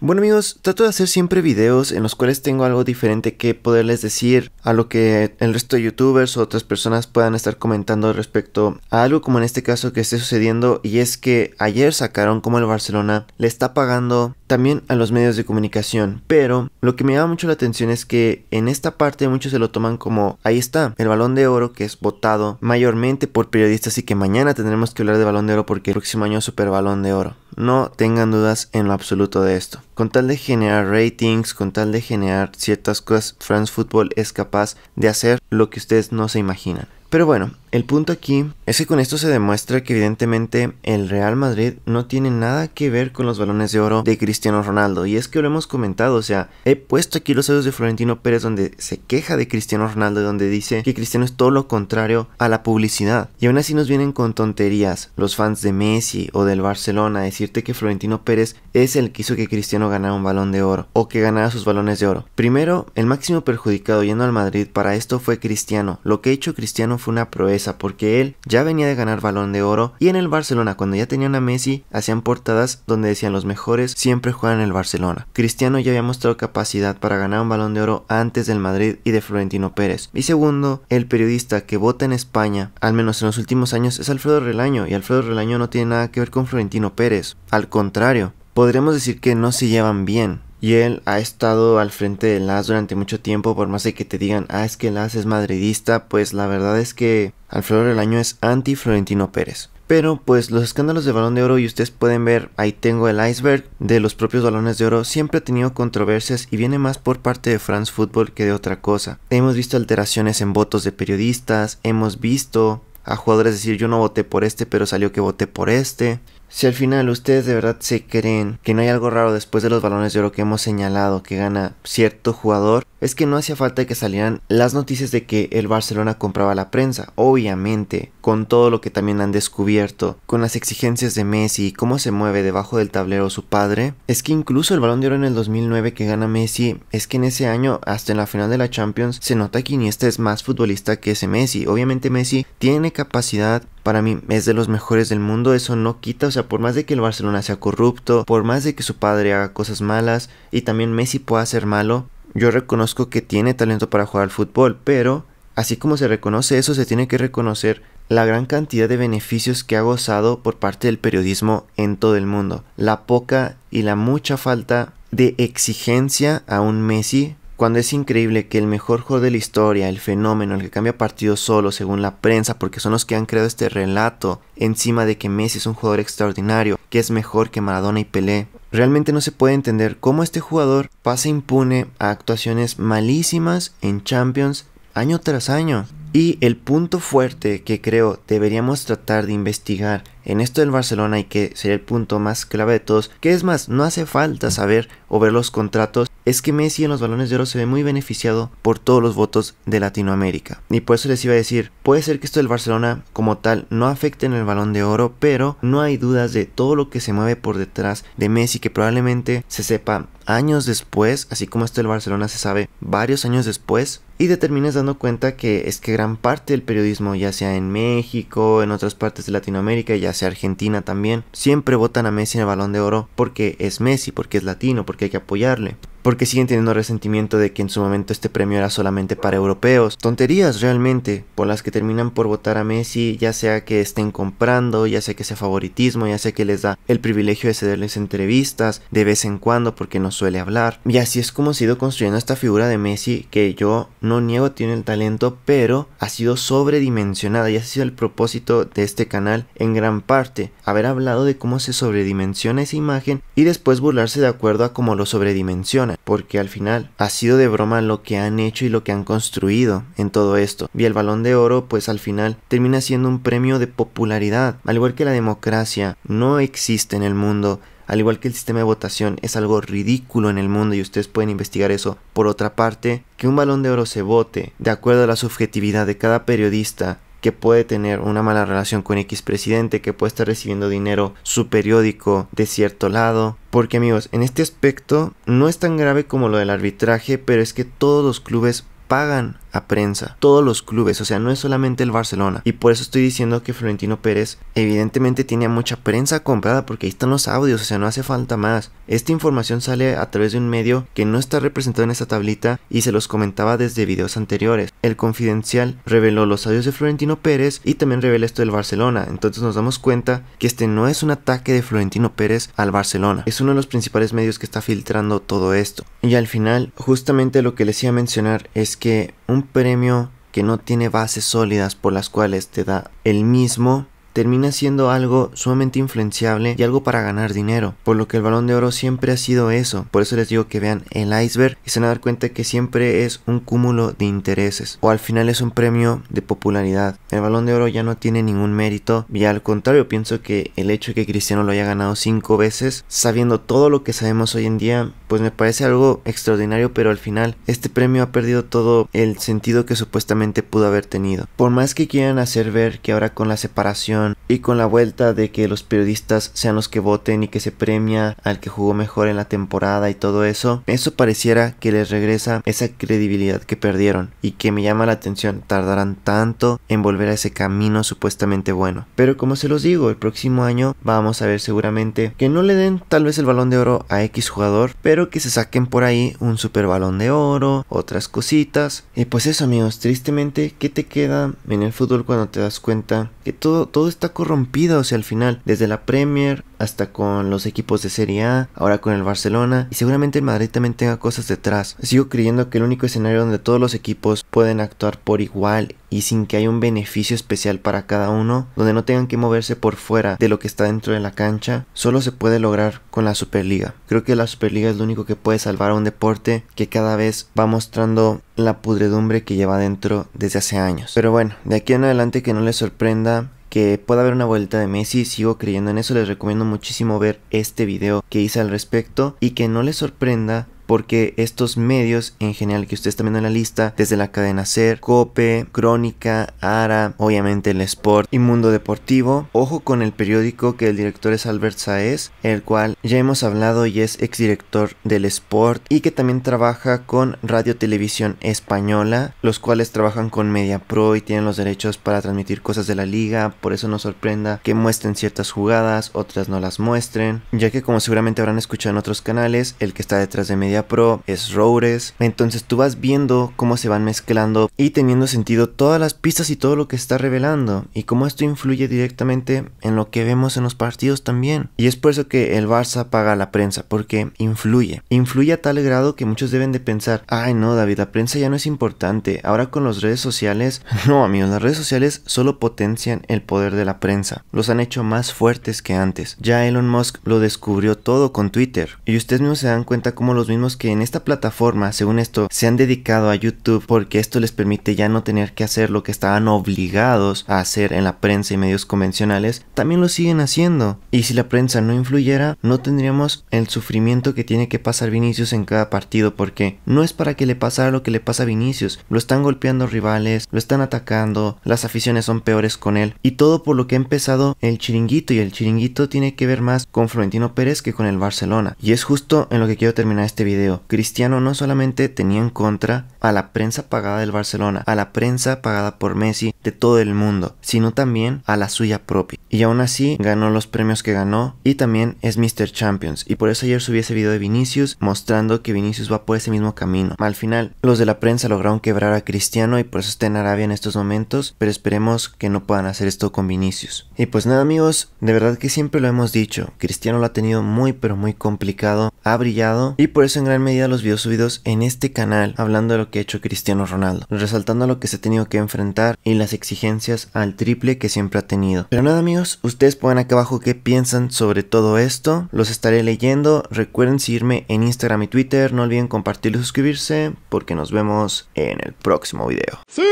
Bueno amigos, trato de hacer siempre videos en los cuales tengo algo diferente que poderles decir a lo que el resto de youtubers o otras personas puedan estar comentando respecto a algo como en este caso que esté sucediendo y es que ayer sacaron como el Barcelona le está pagando también a los medios de comunicación, pero lo que me llama mucho la atención es que en esta parte muchos se lo toman como ahí está, el balón de oro que es votado mayormente por periodistas y que mañana tendremos que hablar de balón de oro porque el próximo año es super balón de oro. No tengan dudas en lo absoluto de esto. Con tal de generar ratings, con tal de generar ciertas cosas, France Football es capaz de hacer lo que ustedes no se imaginan. Pero bueno, el punto aquí es que con esto se demuestra que evidentemente el Real Madrid no tiene nada que ver con los balones de oro de Cristiano Ronaldo. Y es que lo hemos comentado, o sea, he puesto aquí los audios de Florentino Pérez donde se queja de Cristiano Ronaldo, donde dice que Cristiano es todo lo contrario a la publicidad. Y aún así nos vienen con tonterías los fans de Messi o del Barcelona a decirte que Florentino Pérez es el que hizo que Cristiano ganara un balón de oro o que ganara sus balones de oro. Primero, el máximo perjudicado yendo al Madrid para esto fue Cristiano. Lo que ha hecho Cristiano fue una proeza porque él ya venía de ganar balón de oro y en el Barcelona cuando ya tenían a Messi hacían portadas donde decían los mejores siempre juegan en el Barcelona. Cristiano ya había mostrado capacidad para ganar un balón de oro antes del Madrid y de Florentino Pérez. Y segundo, el periodista que vota en España, al menos en los últimos años, es Alfredo Relaño y Alfredo Relaño no tiene nada que ver con Florentino Pérez. Al contrario, podríamos decir que no se llevan bien. Y él ha estado al frente del AS durante mucho tiempo, por más de que te digan, ah, es que el es madridista, pues la verdad es que al final del Año es anti-Florentino Pérez. Pero pues los escándalos de balón de oro y ustedes pueden ver, ahí tengo el iceberg de los propios balones de oro, siempre ha tenido controversias y viene más por parte de France Football que de otra cosa. Hemos visto alteraciones en votos de periodistas, hemos visto a jugadores decir yo no voté por este pero salió que voté por este. Si al final ustedes de verdad se creen que no hay algo raro después de los balones de oro que hemos señalado que gana cierto jugador, es que no hacía falta que salieran las noticias de que el Barcelona compraba la prensa, obviamente, con todo lo que también han descubierto, con las exigencias de Messi y cómo se mueve debajo del tablero su padre, es que incluso el balón de oro en el 2009 que gana Messi, es que en ese año, hasta en la final de la Champions, se nota que Iniesta es más futbolista que ese Messi, obviamente Messi tiene capacidad para mí es de los mejores del mundo, eso no quita, o sea, por más de que el Barcelona sea corrupto, por más de que su padre haga cosas malas y también Messi pueda ser malo, yo reconozco que tiene talento para jugar al fútbol, pero así como se reconoce eso, se tiene que reconocer la gran cantidad de beneficios que ha gozado por parte del periodismo en todo el mundo, la poca y la mucha falta de exigencia a un Messi cuando es increíble que el mejor juego de la historia, el fenómeno, el que cambia partido solo según la prensa, porque son los que han creado este relato encima de que Messi es un jugador extraordinario, que es mejor que Maradona y Pelé. Realmente no se puede entender cómo este jugador pasa impune a actuaciones malísimas en Champions año tras año. Y el punto fuerte que creo deberíamos tratar de investigar en esto del Barcelona y que sería el punto más clave de todos, que es más, no hace falta saber o ver los contratos es que Messi en los balones de oro se ve muy beneficiado por todos los votos de Latinoamérica. Y por eso les iba a decir, puede ser que esto del Barcelona como tal no afecte en el balón de oro, pero no hay dudas de todo lo que se mueve por detrás de Messi que probablemente se sepa años después, así como esto del Barcelona se sabe varios años después, y te terminas dando cuenta que es que gran parte del periodismo, ya sea en México, en otras partes de Latinoamérica, ya sea Argentina también, siempre votan a Messi en el balón de oro porque es Messi, porque es latino, porque hay que apoyarle porque siguen teniendo resentimiento de que en su momento este premio era solamente para europeos. Tonterías realmente, por las que terminan por votar a Messi, ya sea que estén comprando, ya sea que sea favoritismo, ya sea que les da el privilegio de cederles entrevistas de vez en cuando porque no suele hablar. Y así es como se ha ido construyendo esta figura de Messi que yo no niego, tiene el talento, pero ha sido sobredimensionada y ha sido el propósito de este canal en gran parte, haber hablado de cómo se sobredimensiona esa imagen y después burlarse de acuerdo a cómo lo sobredimensiona, porque al final ha sido de broma lo que han hecho y lo que han construido en todo esto. Y el balón de oro, pues al final termina siendo un premio de popularidad, al igual que la democracia no existe en el mundo al igual que el sistema de votación, es algo ridículo en el mundo y ustedes pueden investigar eso. Por otra parte, que un balón de oro se vote de acuerdo a la subjetividad de cada periodista que puede tener una mala relación con X presidente, que puede estar recibiendo dinero su periódico de cierto lado. Porque amigos, en este aspecto no es tan grave como lo del arbitraje, pero es que todos los clubes pagan a prensa, todos los clubes, o sea, no es solamente el Barcelona. Y por eso estoy diciendo que Florentino Pérez evidentemente tiene mucha prensa comprada porque ahí están los audios, o sea, no hace falta más. Esta información sale a través de un medio que no está representado en esta tablita y se los comentaba desde videos anteriores. El Confidencial reveló los audios de Florentino Pérez y también revela esto del Barcelona, entonces nos damos cuenta que este no es un ataque de Florentino Pérez al Barcelona, es uno de los principales medios que está filtrando todo esto. Y al final, justamente lo que les iba a mencionar es que un premio que no tiene bases sólidas por las cuales te da el mismo termina siendo algo sumamente influenciable y algo para ganar dinero, por lo que el balón de oro siempre ha sido eso, por eso les digo que vean el iceberg y se van a dar cuenta que siempre es un cúmulo de intereses o al final es un premio de popularidad. El balón de oro ya no tiene ningún mérito y al contrario pienso que el hecho de que Cristiano lo haya ganado cinco veces, sabiendo todo lo que sabemos hoy en día, pues me parece algo extraordinario, pero al final este premio ha perdido todo el sentido que supuestamente pudo haber tenido. Por más que quieran hacer ver que ahora con la separación y con la vuelta de que los periodistas sean los que voten y que se premia al que jugó mejor en la temporada y todo eso, eso pareciera que les regresa esa credibilidad que perdieron y que me llama la atención, tardarán tanto en volver a ese camino supuestamente bueno. Pero como se los digo, el próximo año vamos a ver seguramente que no le den tal vez el balón de oro a X jugador, pero que se saquen por ahí un super balón de oro, otras cositas. Y pues eso amigos, tristemente, ¿qué te queda en el fútbol cuando te das cuenta que todo está corrompido, o sea, al final, desde la Premier hasta con los equipos de Serie A, ahora con el Barcelona, y seguramente el Madrid también tenga cosas detrás. Sigo creyendo que el único escenario donde todos los equipos pueden actuar por igual y sin que haya un beneficio especial para cada uno, donde no tengan que moverse por fuera de lo que está dentro de la cancha, solo se puede lograr con la Superliga. Creo que la Superliga es lo único que puede salvar a un deporte que cada vez va mostrando la pudredumbre que lleva dentro desde hace años. Pero bueno, de aquí en adelante que no les sorprenda que pueda haber una vuelta de Messi, sigo creyendo en eso, les recomiendo muchísimo ver este video que hice al respecto y que no les sorprenda porque estos medios en general que ustedes están viendo en la lista, desde la cadena Ser, Cope, Crónica, Ara, obviamente el Sport y Mundo Deportivo, ojo con el periódico que el director es Albert Saez, el cual ya hemos hablado y es exdirector del Sport y que también trabaja con Radio Televisión Española, los cuales trabajan con Media Pro y tienen los derechos para transmitir cosas de la liga, por eso no sorprenda que muestren ciertas jugadas, otras no las muestren, ya que como seguramente habrán escuchado en otros canales, el que está detrás de Media Pro, es Rowres, Entonces tú vas viendo cómo se van mezclando y teniendo sentido todas las pistas y todo lo que está revelando y cómo esto influye directamente en lo que vemos en los partidos también. Y es por eso que el Barça paga a la prensa, porque influye. Influye a tal grado que muchos deben de pensar, ay no David, la prensa ya no es importante, ahora con las redes sociales, no amigos, las redes sociales solo potencian el poder de la prensa, los han hecho más fuertes que antes. Ya Elon Musk lo descubrió todo con Twitter y ustedes mismos se dan cuenta cómo los mismos que en esta plataforma, según esto, se han dedicado a YouTube porque esto les permite ya no tener que hacer lo que estaban obligados a hacer en la prensa y medios convencionales, también lo siguen haciendo. Y si la prensa no influyera, no tendríamos el sufrimiento que tiene que pasar Vinicius en cada partido porque no es para que le pasara lo que le pasa a Vinicius. Lo están golpeando rivales, lo están atacando, las aficiones son peores con él y todo por lo que ha empezado el chiringuito y el chiringuito tiene que ver más con Florentino Pérez que con el Barcelona. Y es justo en lo que quiero terminar este video Cristiano no solamente tenía en contra a la prensa pagada del Barcelona, a la prensa pagada por Messi de todo el mundo, sino también a la suya propia. Y aún así ganó los premios que ganó y también es Mr. Champions. Y por eso ayer subí ese video de Vinicius mostrando que Vinicius va por ese mismo camino. Al final, los de la prensa lograron quebrar a Cristiano y por eso está en Arabia en estos momentos, pero esperemos que no puedan hacer esto con Vinicius. Y pues nada amigos, de verdad que siempre lo hemos dicho, Cristiano lo ha tenido muy pero muy complicado, ha brillado y por eso en en medida los videos subidos en este canal hablando de lo que ha hecho Cristiano Ronaldo, resaltando lo que se ha tenido que enfrentar y las exigencias al triple que siempre ha tenido. Pero nada amigos, ustedes pueden acá abajo qué piensan sobre todo esto, los estaré leyendo, recuerden seguirme en Instagram y Twitter, no olviden compartir y suscribirse porque nos vemos en el próximo video. ¡Sí!